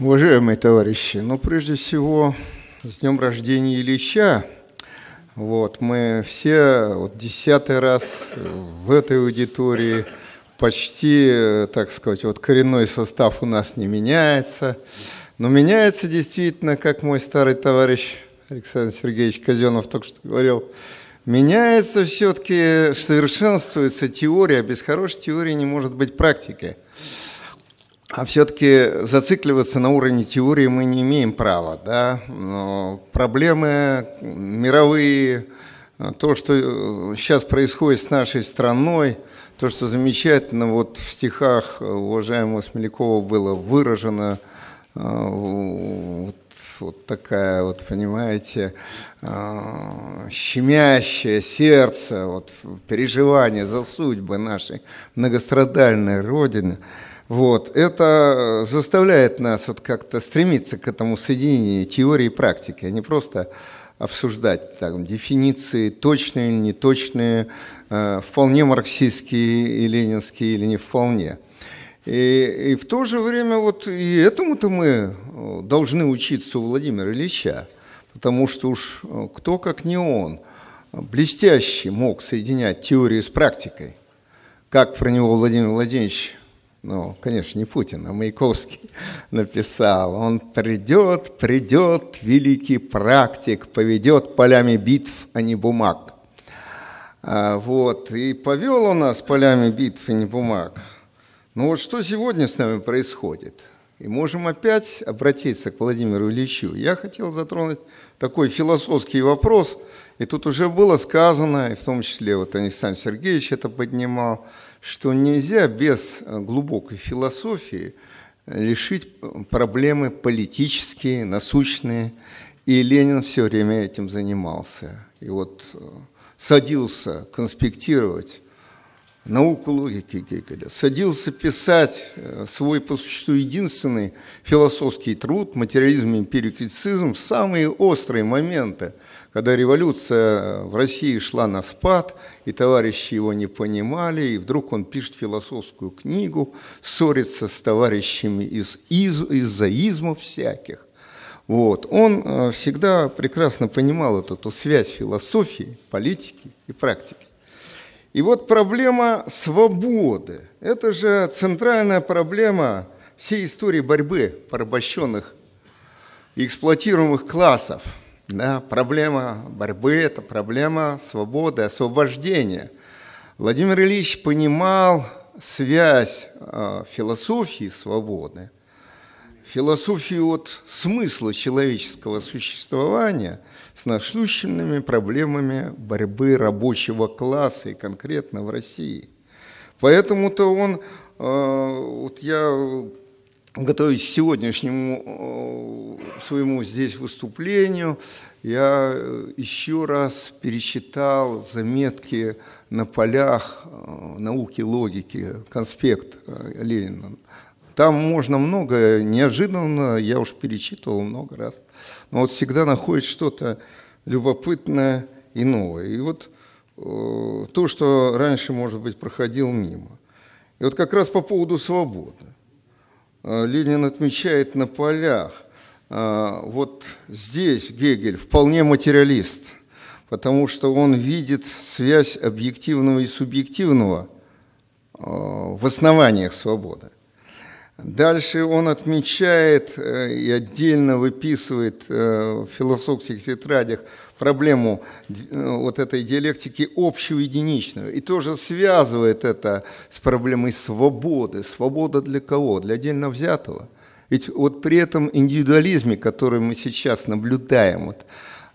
Уважаемые товарищи, ну прежде всего с днем рождения Ильича. Вот, мы все вот, десятый раз в этой аудитории, почти, так сказать, вот коренной состав у нас не меняется. Но меняется действительно, как мой старый товарищ Александр Сергеевич Казенов только что говорил, меняется все-таки, совершенствуется теория, а без хорошей теории не может быть практики. А все-таки зацикливаться на уровне теории мы не имеем права. Да? Но проблемы мировые, то, что сейчас э, происходит с нашей страной, то, что замечательно вот в стихах уважаемого Смелякова было выражено, э, вот, вот такая вот, понимаете, э, щемящее сердце, вот, переживание за судьбы нашей многострадальной Родины – вот. Это э, заставляет нас вот как-то стремиться к этому соединению теории и практики, а не просто обсуждать там, дефиниции, точные или неточные, э, вполне марксистские и ленинские или не вполне. И, и в то же время вот и этому-то мы э, должны учиться у Владимира Ильича, потому что уж э, кто, как не он, блестящий, мог соединять теорию с практикой. Как про него Владимир Владимирович ну, конечно, не Путин, а Маяковский написал, он придет, придет, великий практик, поведет полями битв, а не бумаг. А, вот, и повел у нас полями битв, а не бумаг. Ну вот что сегодня с нами происходит? И можем опять обратиться к Владимиру Ильичу. Я хотел затронуть такой философский вопрос, и тут уже было сказано, и в том числе вот Александр Сергеевич это поднимал, что нельзя без э, глубокой философии решить проблемы политические, насущные. И Ленин все время этим занимался. И вот э, садился конспектировать науку логики Гегеля, садился писать э, свой, по существу, единственный философский труд «Материализм и эмпирикритицизм» в самые острые моменты, когда революция э, в России шла на спад, и товарищи его не понимали, и вдруг он пишет философскую книгу, ссорится с товарищами из, из, из-за измов всяких. Вот. Он э, всегда прекрасно понимал эту, эту связь философии, политики и практики. И вот проблема свободы. Это же центральная проблема всей истории борьбы порабощенных и эксплуатируемых классов. Да, проблема борьбы – это проблема свободы, освобождения. Владимир Ильич понимал связь э, философии свободы, философии от смысла человеческого существования – с насущными проблемами борьбы рабочего класса и конкретно в России. Поэтому-то он, э, вот я готовясь к сегодняшнему э, своему здесь выступлению, я еще раз перечитал заметки на полях э, науки логики, конспект Ленина там можно много, неожиданно, я уж перечитывал много раз, но вот всегда находишь что-то любопытное и новое. И вот э, то, что раньше, может быть, проходил мимо. И вот как раз по поводу свободы. Э, Ленин отмечает на полях, э, вот здесь Гегель вполне материалист, потому что он видит связь объективного и субъективного э, в основаниях свободы. Дальше он отмечает э, и отдельно выписывает э, в философских тетрадях проблему э, вот этой диалектики общего единичного. И тоже связывает это с проблемой свободы. Свобода для кого? Для отдельно взятого. Ведь вот при этом индивидуализме, который мы сейчас наблюдаем, вот,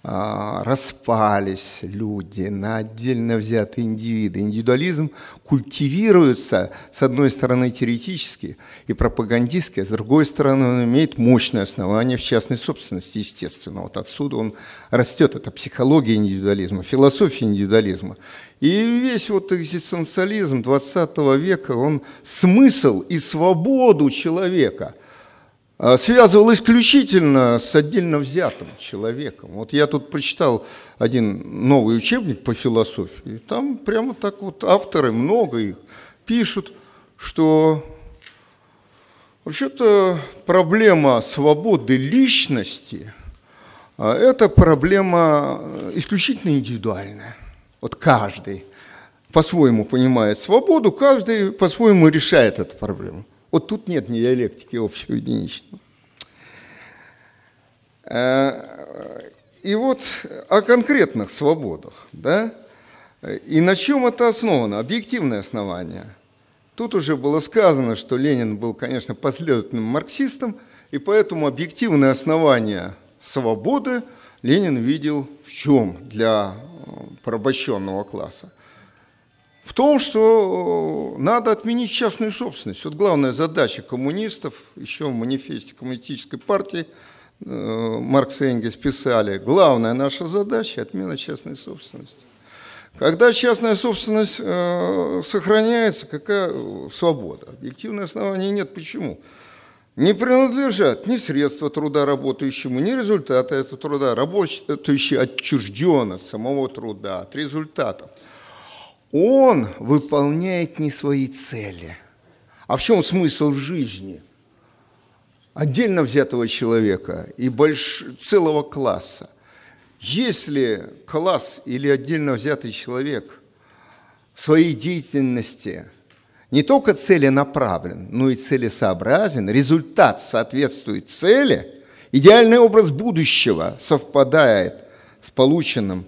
а, распались люди на отдельно взятые индивиды. Индивидуализм культивируется, с одной стороны, теоретически и пропагандистски, а с другой стороны, он имеет мощное основание в частной собственности, естественно. Вот отсюда он растет. Это психология индивидуализма, философия индивидуализма. И весь вот экзистенциализм 20 века, он смысл и свободу человека – а, связывал исключительно с отдельно взятым человеком. Вот я тут прочитал один новый учебник по философии, там прямо так вот авторы, много их, пишут, что вообще-то проблема свободы личности а, – это проблема исключительно индивидуальная. Вот каждый по-своему понимает свободу, каждый по-своему решает эту проблему. Вот тут нет ни диалектики общего единичного. Э, и вот о конкретных свободах, да? И на чем это основано? Объективное основание. Тут уже было сказано, что Ленин был, конечно, последовательным марксистом, и поэтому объективное основание свободы Ленин видел в чем для э, порабощенного класса? в том, что э, надо отменить частную собственность. Вот главная задача коммунистов, еще в манифесте коммунистической партии э, Маркс и Энгельс писали, главная наша задача – отмена частной собственности. Когда частная собственность э, сохраняется, какая свобода? Объективное основание нет. Почему? Не принадлежат ни средства труда работающему, ни результаты этого труда. Работающий отчужден от самого труда, от результатов – он выполняет не свои цели. А в чем смысл жизни отдельно взятого человека и больш... целого класса? Если класс или отдельно взятый человек в своей деятельности не только целенаправлен, но и целесообразен, результат соответствует цели, идеальный образ будущего совпадает с полученным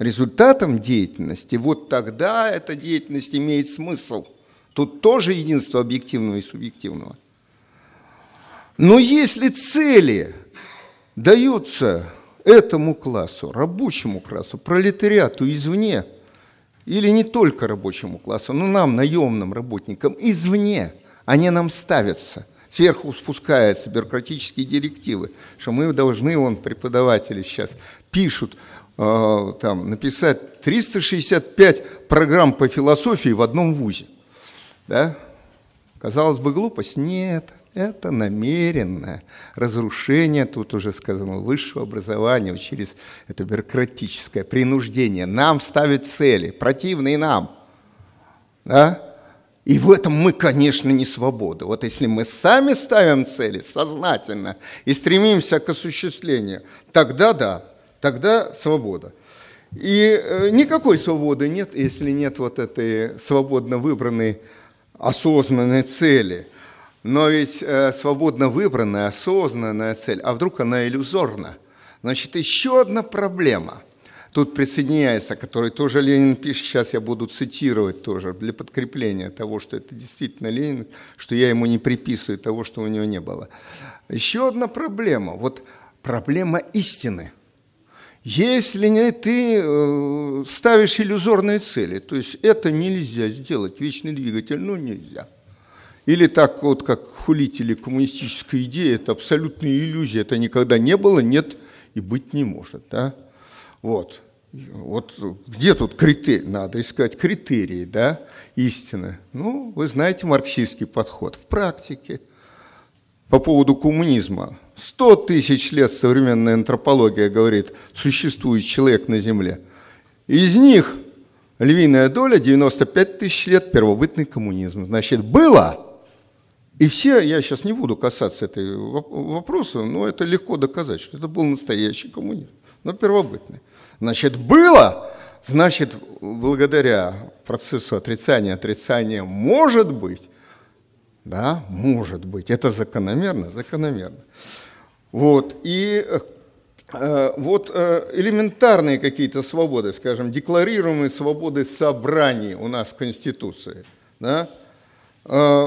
результатом деятельности, вот тогда эта деятельность имеет смысл. Тут тоже единство объективного и субъективного. Но если цели даются этому классу, рабочему классу, пролетариату извне, или не только рабочему классу, но нам, наемным работникам, извне, они нам ставятся сверху спускаются бюрократические директивы, что мы должны, вон преподаватели сейчас пишут, э, там, написать 365 программ по философии в одном вузе. Да? Казалось бы, глупость? Нет, это намеренное разрушение, тут уже сказано, высшего образования через это бюрократическое принуждение. Нам ставят цели, противные нам. Да? И в этом мы, конечно, не свободы. Вот если мы сами ставим цели сознательно и стремимся к осуществлению, тогда да, тогда свобода. И э, никакой свободы нет, если нет вот этой свободно выбранной осознанной цели. Но ведь э, свободно выбранная, осознанная цель, а вдруг она иллюзорна? Значит, еще одна проблема – тут присоединяется, который тоже Ленин пишет, сейчас я буду цитировать тоже, для подкрепления того, что это действительно Ленин, что я ему не приписываю того, что у него не было. Еще одна проблема, вот проблема истины. Если не ты э, ставишь иллюзорные цели, то есть это нельзя сделать, вечный двигатель, ну нельзя. Или так вот, как хулители коммунистической идеи, это абсолютная иллюзия, это никогда не было, нет и быть не может. Да? Вот. Вот где тут критерии? Надо искать критерии, да, истины. Ну, вы знаете марксистский подход в практике. По поводу коммунизма. Сто тысяч лет современная антропология говорит, существует человек на Земле. Из них львиная доля 95 тысяч лет первобытный коммунизм. Значит, было, и все, я сейчас не буду касаться этой вопроса, но это легко доказать, что это был настоящий коммунизм, но первобытный. Значит, было, значит, благодаря процессу отрицания, отрицания может быть, да, может быть. Это закономерно, закономерно. Вот, и э, вот э, элементарные какие-то свободы, скажем, декларируемые свободы собраний у нас в Конституции, да, э,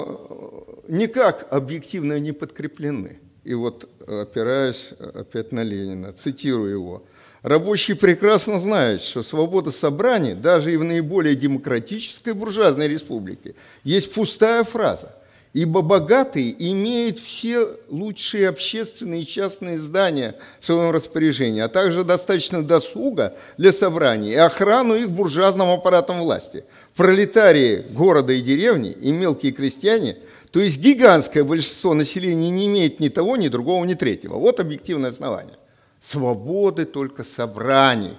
никак объективно не подкреплены. И вот опираясь э, опять на Ленина, цитирую его – Рабочие прекрасно знают, что свобода собраний, даже и в наиболее демократической буржуазной республике, есть пустая фраза. Ибо богатые имеют все лучшие общественные и частные здания в своем распоряжении, а также достаточно досуга для собраний и охрану их буржуазным аппаратом власти. Пролетарии города и деревни и мелкие крестьяне – то есть гигантское большинство населения не имеет ни того, ни другого, ни третьего. Вот объективное основание свободы только собраний.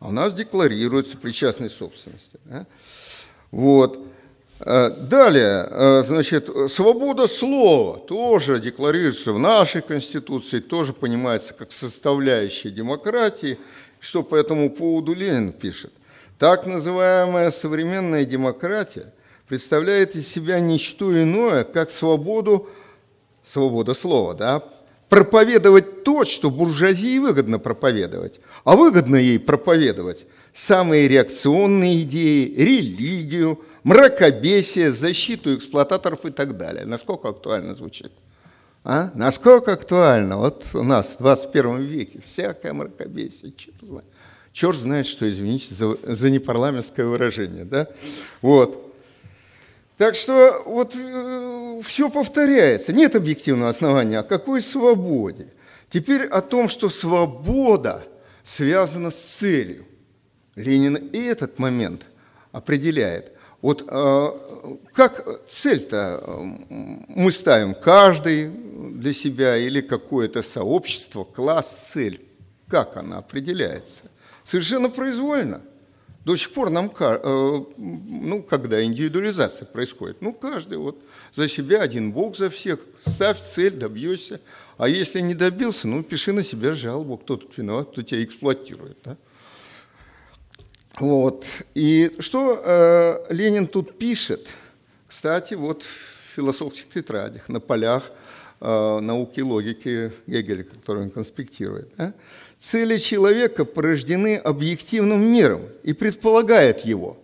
А у нас декларируется причастность собственности. Да? Вот. Э, далее, э, значит, свобода слова тоже декларируется в нашей Конституции, тоже понимается как составляющая демократии. Что по этому поводу Ленин пишет? Так называемая современная демократия представляет из себя ничто иное, как свободу, свобода слова, да, проповедовать то, что буржуазии выгодно проповедовать. А выгодно ей проповедовать самые реакционные идеи, религию, мракобесие, защиту эксплуататоров и так далее. Насколько актуально звучит? А? Насколько актуально? Вот у нас в 21 веке всякое мракобесие, черт знает. Черт знает, что, извините за, за непарламентское выражение, да? Вот. Так что вот э, все повторяется. Нет объективного основания. О а какой свободе? Теперь о том, что свобода связана с целью. Ленин и этот момент определяет. Вот э, как цель-то э, мы ставим каждый для себя или какое-то сообщество, класс, цель? Как она определяется? Совершенно произвольно. До сих пор нам, э, ну, когда индивидуализация происходит, ну, каждый вот за себя, один Бог за всех, ставь цель, добьешься. А если не добился, ну, пиши на себя жалобу, кто тут виноват, кто тебя эксплуатирует, да? Вот. И что э, Ленин тут пишет, кстати, вот в философских тетрадях, на полях э, науки и логики Гегеля, которые он конспектирует, да? Цели человека порождены объективным миром и предполагает его,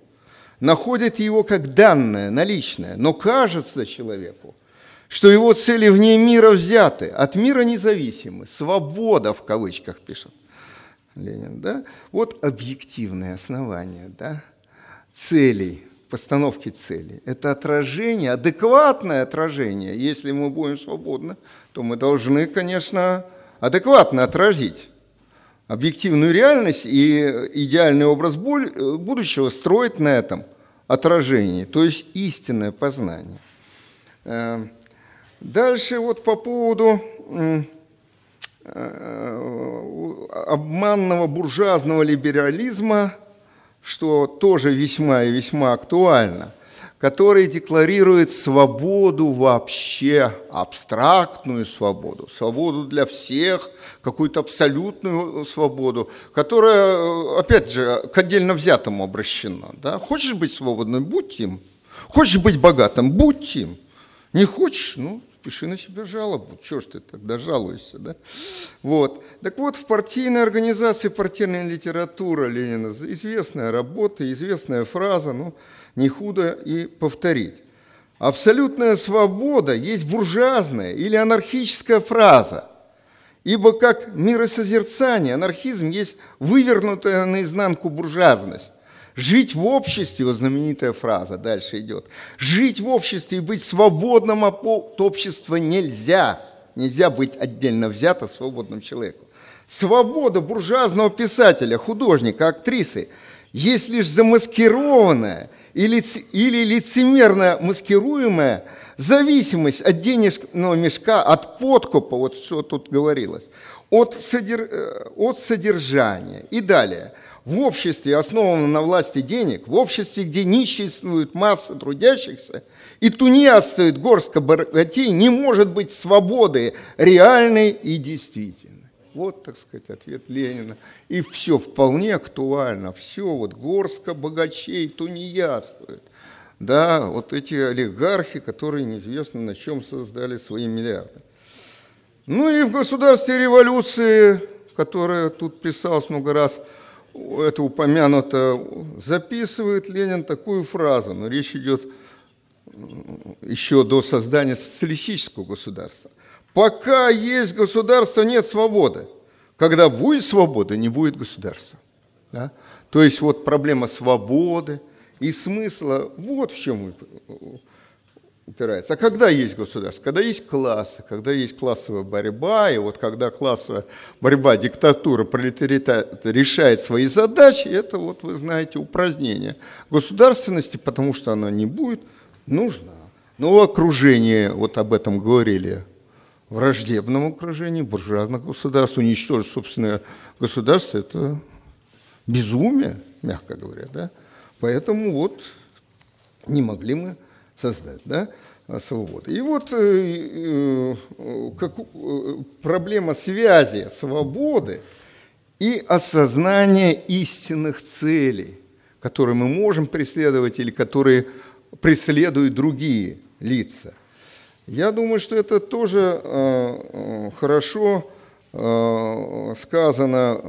находит его как данное, наличное, но кажется человеку, что его цели вне мира взяты, от мира независимы, свобода в кавычках пишет Ленин, да? Вот объективное основание, да, целей, постановки целей. Это отражение, адекватное отражение. Если мы будем свободны, то мы должны, конечно, адекватно отразить объективную реальность и идеальный образ э, будущего строит на этом отражении, то есть истинное познание. Эм, дальше вот по поводу э, обманного буржуазного либерализма, что тоже весьма и весьма актуально – который декларирует свободу вообще, абстрактную свободу, свободу для всех, какую-то абсолютную э, свободу, которая, э, опять же, к отдельно взятому обращена. Да? Хочешь быть свободным – будь им. Хочешь быть богатым – будь им. Не хочешь – ну, пиши на себя жалобу, чего ж ты тогда жалуешься, да? Вот. Так вот, в партийной организации партийная литература Ленина, известная работа, известная фраза, ну, не худо и повторить. Абсолютная свобода есть буржуазная или анархическая фраза, ибо как миросозерцание анархизм есть вывернутая наизнанку буржуазность. Жить в обществе, вот знаменитая фраза дальше идет, жить в обществе и быть свободным от общества нельзя. Нельзя быть отдельно взято свободным человеком. Свобода буржуазного писателя, художника, актрисы есть лишь замаскированная или, или лицемерно маскируемая зависимость от денежного мешка, от подкупа, вот что тут говорилось, от, содер... Э, от содержания и далее. В обществе, основанном на власти денег, в обществе, где ниществует масса трудящихся, и тунеядствует горстка богатей, не может быть свободы реальной и действительной. Вот, так сказать, ответ Ленина. И все вполне актуально. Все, вот горстка богачей тунеядствует. Да, вот эти олигархи, которые неизвестно на чем создали свои миллиарды. Ну и в государстве революции, которое тут писалась много раз, это упомянуто, записывает Ленин такую фразу, но речь идет еще до создания социалистического государства. Пока есть государство, нет свободы. Когда будет свобода, не будет государства. Да? То есть вот проблема свободы – и смысла вот в чем упирается. А когда есть государство? Когда есть классы, когда есть классовая борьба, и вот когда классовая борьба, диктатура, пролетариат решает свои задачи, это вот вы знаете упразднение государственности, потому что она не будет нужна. Но ну, окружение, вот об этом говорили, враждебном окружении буржуазных государств, уничтожить собственное государство – это безумие, мягко говоря, да? Поэтому вот не могли мы создать да, свободу. И вот э, э, как, э, проблема связи свободы и осознания истинных целей, которые мы можем преследовать или которые преследуют другие лица. Я думаю, что это тоже хорошо сказано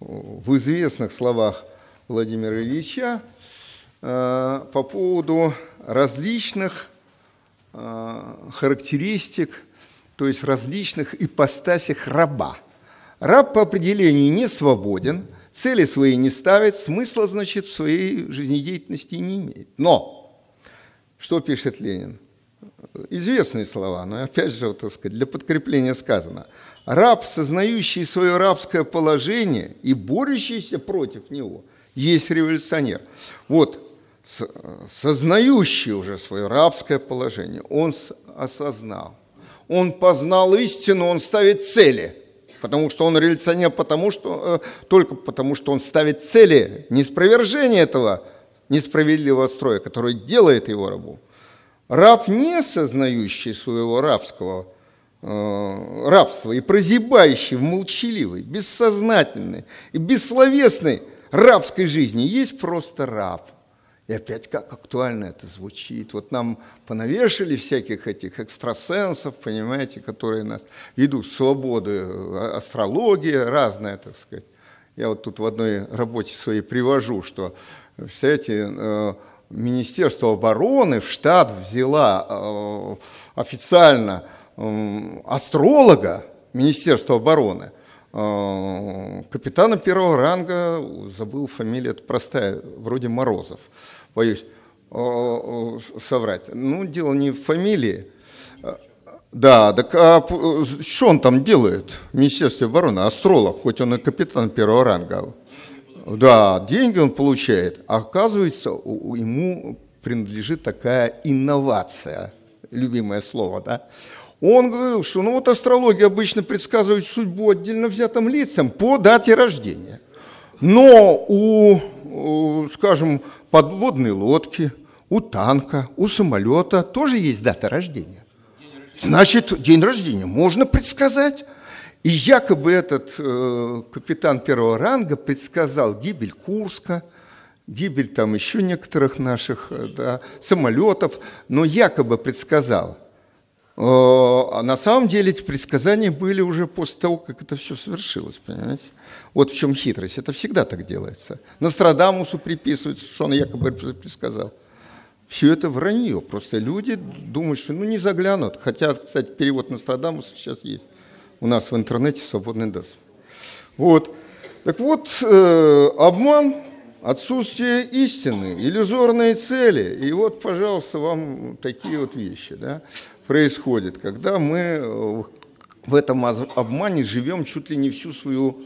в известных словах Владимира Ильича э, по поводу различных э, характеристик, то есть различных ипостасях раба. Раб по определению не свободен, цели свои не ставит, смысла, значит, в своей жизнедеятельности не имеет. Но, что пишет Ленин? Известные слова, но опять же, вот, так сказать, для подкрепления сказано. Раб, сознающий свое рабское положение и борющийся против него, есть революционер. Вот, сознающий уже свое рабское положение, он осознал, он познал истину, он ставит цели, потому что он революционер, потому что, э, только потому что он ставит цели неспровержения этого несправедливого строя, который делает его рабу. Раб, не сознающий своего рабского э, рабства и прозябающий в молчаливой, бессознательной и бессловесной рабской жизни есть просто раб. И опять как актуально это звучит. Вот нам понавешали всяких этих экстрасенсов, понимаете, которые нас ведут свободы, э, астрология разная, так сказать. Я вот тут в одной работе своей привожу, что, все эти Министерство обороны в штат взяла э, официально астролога Министерства обороны – Э, капитана первого ранга, забыл фамилия, это простая, вроде Морозов, боюсь э, э, соврать. Ну, дело не в фамилии. Да, так а что он там делает в Министерстве обороны? Астролог, хоть он и капитан первого ранга. Да, деньги он получает. А оказывается, ему принадлежит такая инновация, любимое слово, да? он говорил, что ну вот астрология обычно предсказывает судьбу отдельно взятым лицам по дате рождения. Но у, скажем, подводной лодки, у танка, у самолета тоже есть дата рождения. День рождения. Значит, день рождения можно предсказать. И якобы этот э, капитан первого ранга предсказал гибель Курска, гибель там еще некоторых наших э, да, самолетов, но якобы предсказал. Э, а на самом деле эти предсказания были уже после того, как это все совершилось, понимаете? Вот в чем хитрость. Это всегда так делается. Нострадамусу приписывается, что он якобы предсказал. Все это вранье. Просто люди думают, что ну не заглянут. Хотя, кстати, перевод Нострадамуса сейчас есть у нас в интернете свободный доступ. Вот. Так вот, э, обман отсутствие истины, иллюзорные цели. И вот, пожалуйста, вам такие вот вещи да, происходят, когда мы э, в этом обмане живем чуть ли не всю свою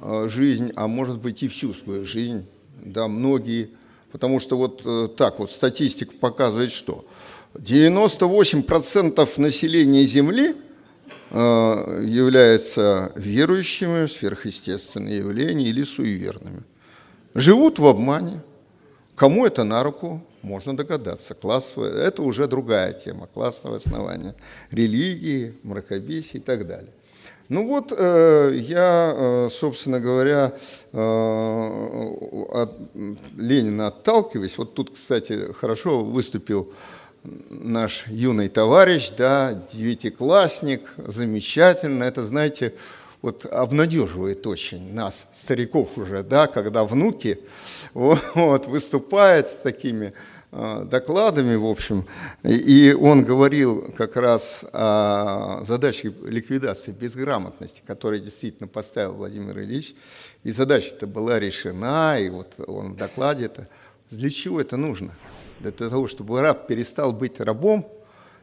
э, жизнь, а может быть и всю свою жизнь, да, многие, потому что вот э, так вот статистика показывает, что 98% населения Земли являются верующими в сверхъестественные явления или суеверными живут в обмане. Кому это на руку, можно догадаться. Классовое, это уже другая тема, классовое основание, религии, мракобесия и так далее. Ну вот э, я, э, собственно говоря, э, от Ленина отталкиваюсь. Вот тут, кстати, хорошо выступил наш юный товарищ, да, девятиклассник, замечательно. Это, знаете, вот обнадеживает очень нас, стариков уже, да, когда внуки вот, выступают с такими а, докладами, в общем, и он говорил как раз о задаче ликвидации безграмотности, которую действительно поставил Владимир Ильич, и задача-то была решена, и вот он в докладе это. Для чего это нужно? Для того, чтобы раб перестал быть рабом,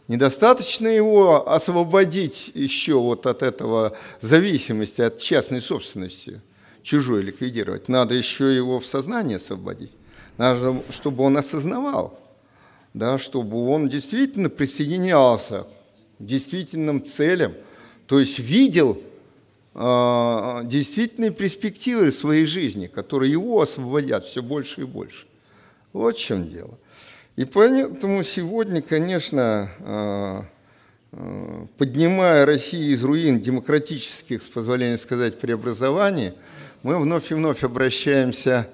Недостаточно его освободить еще вот от этого зависимости, от частной собственности, чужой ликвидировать. Надо еще его в сознание освободить. Надо, чтобы он осознавал, да, чтобы он действительно присоединялся к действительным целям, то есть видел э, действительные перспективы своей жизни, которые его освободят все больше и больше. Вот в чем дело. И поэтому сегодня, конечно, а, а, поднимая Россию из руин демократических, с позволения сказать, преобразований, мы вновь и вновь обращаемся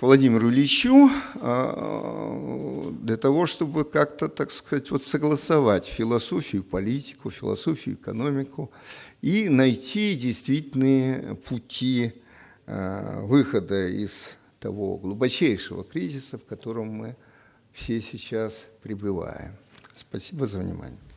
к Владимиру Ильичу а, для того, чтобы как-то, так сказать, вот согласовать философию, политику, философию, экономику и найти действительные пути выхода из того глубочайшего кризиса, в котором мы все сейчас пребываем. Спасибо за внимание.